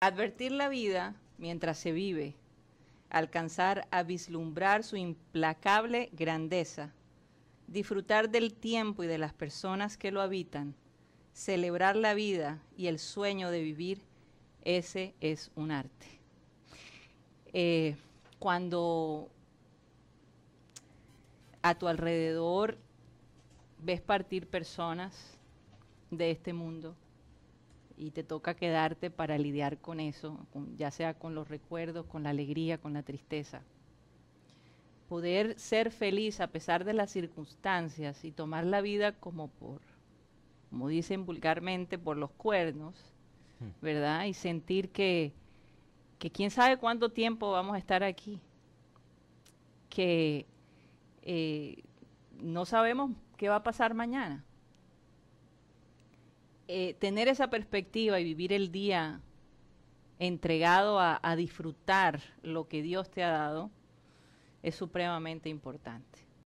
Advertir la vida mientras se vive, alcanzar a vislumbrar su implacable grandeza, disfrutar del tiempo y de las personas que lo habitan, celebrar la vida y el sueño de vivir, ese es un arte. Eh, cuando a tu alrededor ves partir personas de este mundo, y te toca quedarte para lidiar con eso, ya sea con los recuerdos, con la alegría, con la tristeza. Poder ser feliz a pesar de las circunstancias y tomar la vida como por, como dicen vulgarmente, por los cuernos, hmm. ¿verdad? Y sentir que, que quién sabe cuánto tiempo vamos a estar aquí, que eh, no sabemos qué va a pasar mañana. Eh, tener esa perspectiva y vivir el día entregado a disfrutar lo que Dios te ha dado es supremamente importante.